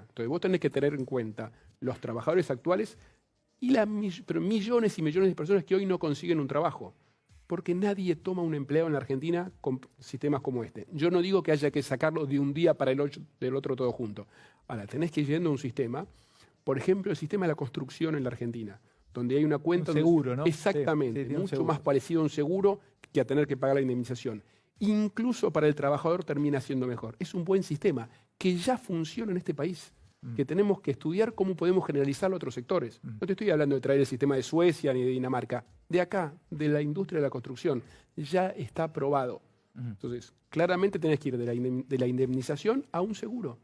Entonces vos tenés que tener en cuenta los trabajadores actuales y las millones y millones de personas que hoy no consiguen un trabajo. Porque nadie toma un empleo en la Argentina con sistemas como este. Yo no digo que haya que sacarlo de un día para el otro, todo junto. Ahora, tenés que ir yendo a un sistema, por ejemplo, el sistema de la construcción en la Argentina, donde hay una cuenta... Un seguro, ¿no? Exactamente, mucho más parecido a un seguro que a tener que pagar la indemnización incluso para el trabajador termina siendo mejor. Es un buen sistema que ya funciona en este país, mm. que tenemos que estudiar cómo podemos generalizarlo a otros sectores. Mm. No te estoy hablando de traer el sistema de Suecia ni de Dinamarca, de acá, de la industria de la construcción, ya está probado. Mm. Entonces, claramente tenés que ir de la indemnización a un seguro.